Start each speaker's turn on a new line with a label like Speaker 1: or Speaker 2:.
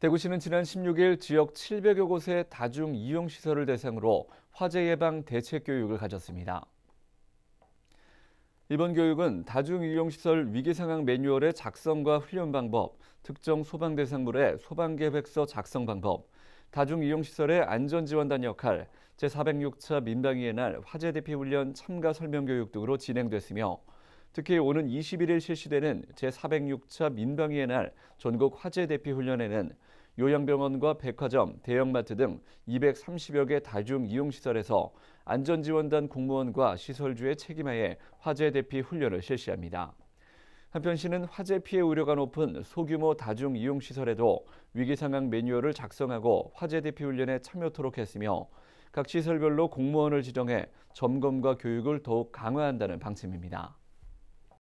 Speaker 1: 대구시는 지난 16일 지역 700여 곳의 다중 이용 시설을 대상으로 화재 예방 대책 교육을 가졌습니다. 이번 교육은 다중 이용 시설 위기 상황 매뉴얼의 작성과 훈련 방법, 특정 소방 대상물의 소방 계획서 작성 방법, 다중 이용 시설의 안전 지원단 역할, 제406차 민방위의 날 화재 대피 훈련 참가 설명 교육 등으로 진행됐으며 특히 오는 21일 실시되는 제406차 민병의의 날 전국 화재 대피 훈련에는 요양병원과 백화점, 대형마트 등 230여 개 다중 이용시설에서 안전지원단 공무원과 시설주의 책임하에 화재 대피 훈련을 실시합니다. 한편 시는 화재 피해 우려가 높은 소규모 다중 이용 시설에도 위기 상황 매뉴얼을 작성하고 화재 대피 훈련에 참여토록 했으며 각 시설별로 공무원을 지정해 점검과 교육을 더욱 강화한다는 방침입니다.